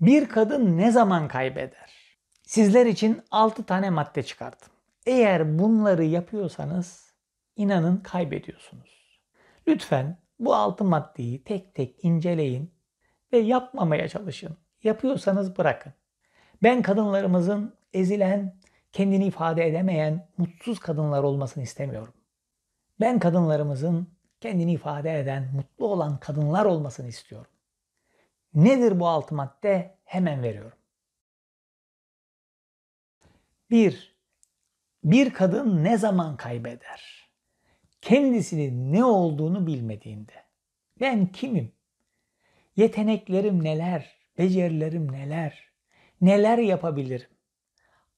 Bir kadın ne zaman kaybeder? Sizler için 6 tane madde çıkarttım. Eğer bunları yapıyorsanız inanın kaybediyorsunuz. Lütfen bu 6 maddeyi tek tek inceleyin ve yapmamaya çalışın. Yapıyorsanız bırakın. Ben kadınlarımızın ezilen, kendini ifade edemeyen, mutsuz kadınlar olmasını istemiyorum. Ben kadınlarımızın kendini ifade eden, mutlu olan kadınlar olmasını istiyorum. Nedir bu altı madde? Hemen veriyorum. 1. Bir kadın ne zaman kaybeder? Kendisinin ne olduğunu bilmediğinde. Ben kimim? Yeteneklerim neler? Becerilerim neler? Neler yapabilirim?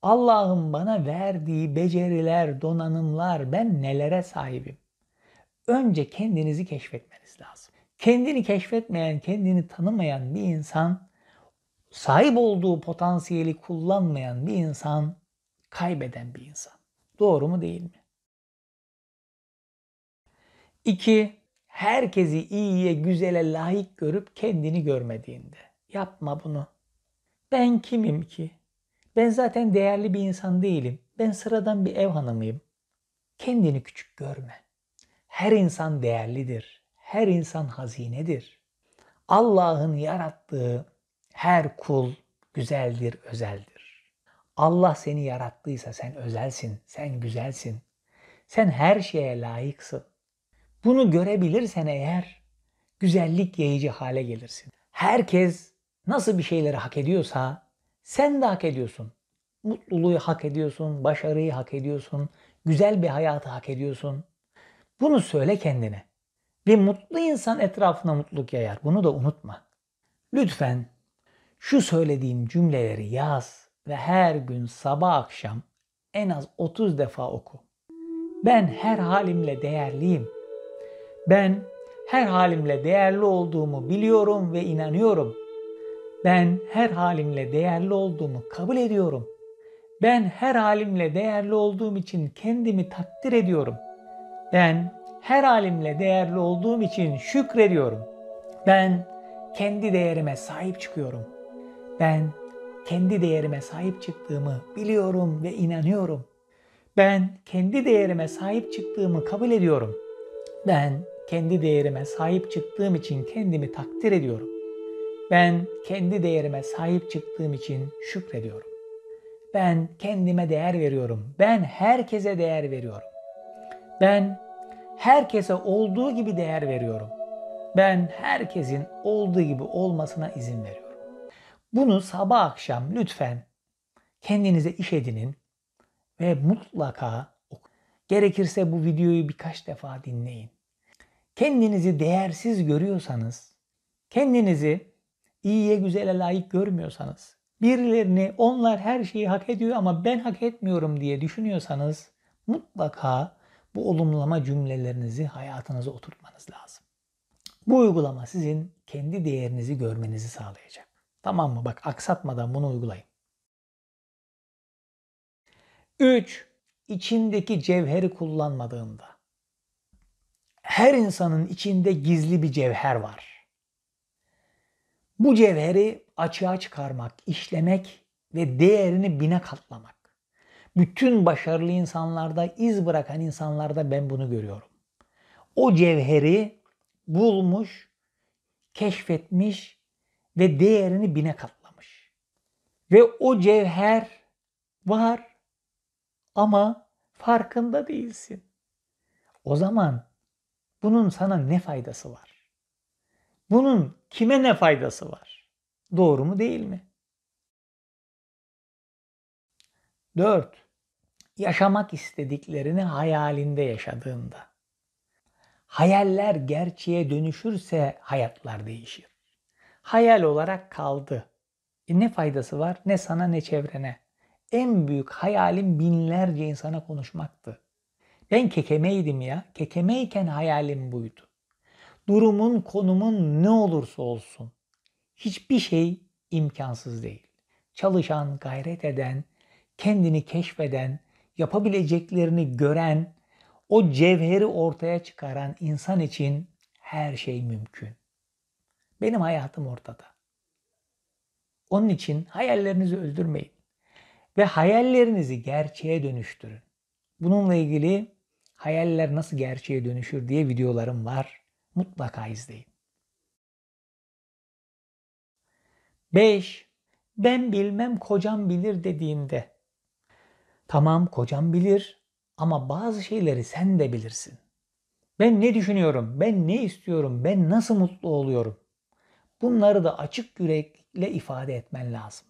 Allah'ın bana verdiği beceriler, donanımlar ben nelere sahibim? Önce kendinizi keşfetmeniz lazım. Kendini keşfetmeyen, kendini tanımayan bir insan, sahip olduğu potansiyeli kullanmayan bir insan, kaybeden bir insan. Doğru mu değil mi? 2. Herkesi iyiye, güzele layık görüp kendini görmediğinde. Yapma bunu. Ben kimim ki? Ben zaten değerli bir insan değilim. Ben sıradan bir ev hanımıyım. Kendini küçük görme. Her insan değerlidir her insan hazinedir. Allah'ın yarattığı her kul güzeldir, özeldir. Allah seni yarattıysa sen özelsin, sen güzelsin. Sen her şeye layıksın. Bunu görebilirsen eğer güzellik yayıcı hale gelirsin. Herkes nasıl bir şeyleri hak ediyorsa sen de hak ediyorsun. Mutluluğu hak ediyorsun, başarıyı hak ediyorsun, güzel bir hayatı hak ediyorsun. Bunu söyle kendine. Bir mutlu insan etrafına mutluluk yayar. Bunu da unutma. Lütfen şu söylediğim cümleleri yaz ve her gün sabah akşam en az 30 defa oku. Ben her halimle değerliyim. Ben her halimle değerli olduğumu biliyorum ve inanıyorum. Ben her halimle değerli olduğumu kabul ediyorum. Ben her halimle değerli olduğum için kendimi takdir ediyorum. Ben her halimle değerli olduğum için şükrediyorum. Ben kendi değerime sahip çıkıyorum. Ben kendi değerime sahip çıktığımı biliyorum ve inanıyorum. Ben kendi değerime sahip çıktığımı kabul ediyorum. Ben kendi değerime sahip çıktığım için kendimi takdir ediyorum. Ben kendi değerime sahip çıktığım için şükrediyorum. Ben kendime değer veriyorum. Ben herkese değer veriyorum. Ben herkese olduğu gibi değer veriyorum. Ben herkesin olduğu gibi olmasına izin veriyorum. Bunu sabah akşam lütfen kendinize iş edinin ve mutlaka Gerekirse bu videoyu birkaç defa dinleyin. Kendinizi değersiz görüyorsanız, kendinizi iyiye güzele layık görmüyorsanız, birilerini onlar her şeyi hak ediyor ama ben hak etmiyorum diye düşünüyorsanız mutlaka bu olumlama cümlelerinizi hayatınıza oturtmanız lazım. Bu uygulama sizin kendi değerinizi görmenizi sağlayacak. Tamam mı? Bak aksatmadan bunu uygulayın. 3. İçindeki cevheri kullanmadığında. Her insanın içinde gizli bir cevher var. Bu cevheri açığa çıkarmak, işlemek ve değerini bine katlamak bütün başarılı insanlarda, iz bırakan insanlarda ben bunu görüyorum. O cevheri bulmuş, keşfetmiş ve değerini bine katlamış. Ve o cevher var ama farkında değilsin. O zaman bunun sana ne faydası var? Bunun kime ne faydası var? Doğru mu değil mi? 4 yaşamak istediklerini hayalinde yaşadığında. Hayaller gerçeğe dönüşürse hayatlar değişir. Hayal olarak kaldı. E ne faydası var ne sana ne çevrene. En büyük hayalim binlerce insana konuşmaktı. Ben kekemeydim ya. Kekemeyken hayalim buydu. Durumun, konumun ne olursa olsun hiçbir şey imkansız değil. Çalışan, gayret eden, kendini keşfeden, yapabileceklerini gören, o cevheri ortaya çıkaran insan için her şey mümkün. Benim hayatım ortada. Onun için hayallerinizi öldürmeyin ve hayallerinizi gerçeğe dönüştürün. Bununla ilgili hayaller nasıl gerçeğe dönüşür diye videolarım var. Mutlaka izleyin. 5. Ben bilmem kocam bilir dediğimde Tamam kocam bilir ama bazı şeyleri sen de bilirsin. Ben ne düşünüyorum, ben ne istiyorum, ben nasıl mutlu oluyorum? Bunları da açık yürekle ifade etmen lazım.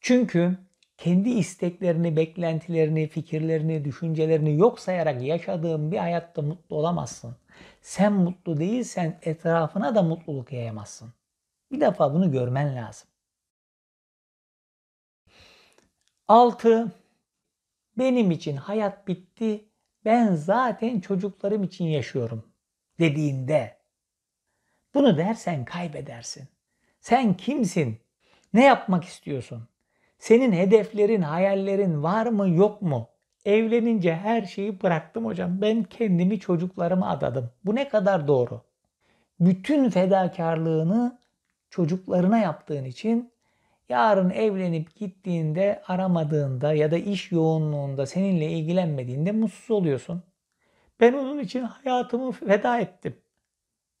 Çünkü kendi isteklerini, beklentilerini, fikirlerini, düşüncelerini yok sayarak yaşadığın bir hayatta mutlu olamazsın. Sen mutlu değilsen etrafına da mutluluk yayamazsın. Bir defa bunu görmen lazım. 6 benim için hayat bitti, ben zaten çocuklarım için yaşıyorum dediğinde bunu dersen kaybedersin. Sen kimsin? Ne yapmak istiyorsun? Senin hedeflerin, hayallerin var mı yok mu? Evlenince her şeyi bıraktım hocam. Ben kendimi çocuklarıma adadım. Bu ne kadar doğru? Bütün fedakarlığını çocuklarına yaptığın için Yarın evlenip gittiğinde, aramadığında ya da iş yoğunluğunda seninle ilgilenmediğinde mutsuz oluyorsun. Ben onun için hayatımı feda ettim.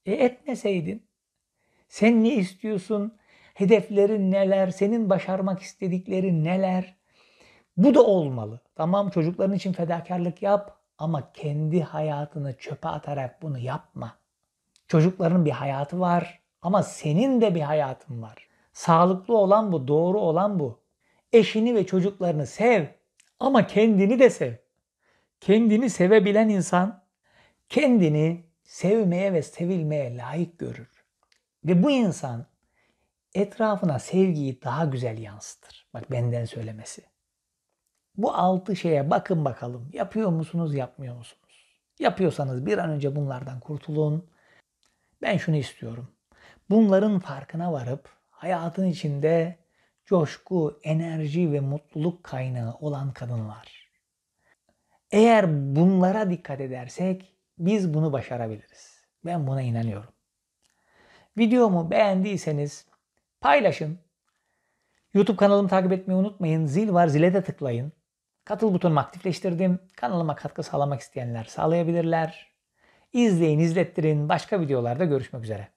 E etmeseydin? Sen ne istiyorsun? Hedeflerin neler? Senin başarmak istediklerin neler? Bu da olmalı. Tamam çocukların için fedakarlık yap ama kendi hayatını çöpe atarak bunu yapma. Çocukların bir hayatı var ama senin de bir hayatın var. Sağlıklı olan bu, doğru olan bu. Eşini ve çocuklarını sev ama kendini de sev. Kendini sevebilen insan kendini sevmeye ve sevilmeye layık görür. Ve bu insan etrafına sevgiyi daha güzel yansıtır. Bak benden söylemesi. Bu altı şeye bakın bakalım. Yapıyor musunuz, yapmıyor musunuz? Yapıyorsanız bir an önce bunlardan kurtulun. Ben şunu istiyorum. Bunların farkına varıp hayatın içinde coşku, enerji ve mutluluk kaynağı olan kadınlar. Eğer bunlara dikkat edersek biz bunu başarabiliriz. Ben buna inanıyorum. Videomu beğendiyseniz paylaşın. YouTube kanalımı takip etmeyi unutmayın. Zil var zile de tıklayın. Katıl butonumu aktifleştirdim. Kanalıma katkı sağlamak isteyenler sağlayabilirler. İzleyin, izlettirin. Başka videolarda görüşmek üzere.